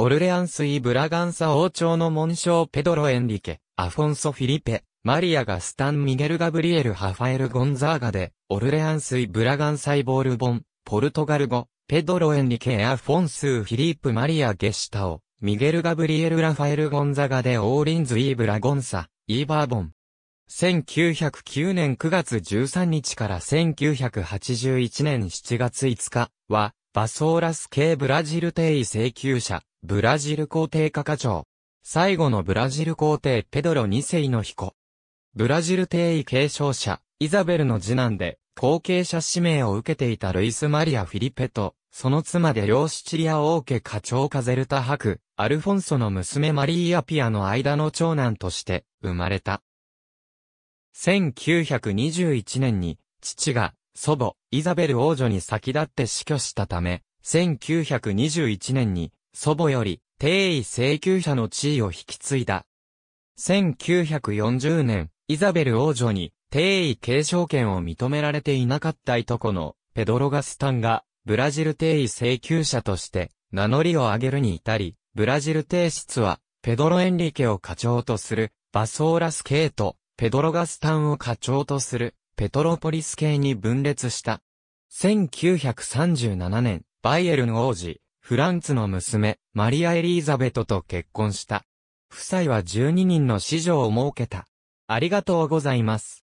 オルレアンスイ・ブラガンサ王朝の紋章ペドロ・エンリケ、アフォンソ・フィリペ、マリアがスタン・ミゲル・ガブリエル・ハファエル・ゴンザーガで、オルレアンスイ・ブラガンサイ・ボールボン、ポルトガル語、ペドロ・エンリケ・アフォンス・フィリップ・マリア・ゲシタオ、ミゲル・ガブリエル・ラファエル・ゴンザガでオーリンズ・イーブラ・ゴンサ、イーバーボン。1909年9月13日から1981年7月5日は、バソーラス系ブラジル定位請求者、ブラジル皇帝カカ長。最後のブラジル皇帝ペドロ2世の彦。ブラジル帝位継承者、イザベルの次男で、後継者指名を受けていたルイス・マリア・フィリペと、その妻で両シチリア王家課長カゼルタ博、アルフォンソの娘マリーアピアの間の長男として生まれた。1921年に父が祖母イザベル王女に先立って死去したため、1921年に祖母より定位請求者の地位を引き継いだ。1940年、イザベル王女に定位継承権を認められていなかったいとこのペドロ・ガスタンがブラジル定位請求者として名乗りを上げるに至り、ブラジル帝室はペドロ・エンリケを課長とするバソーラス系とペドロ・ガスタンを課長とするペトロポリス系に分裂した。1937年、バイエルン王子、フランツの娘、マリア・エリーザベトと結婚した。夫妻は12人の子女を設けた。ありがとうございます。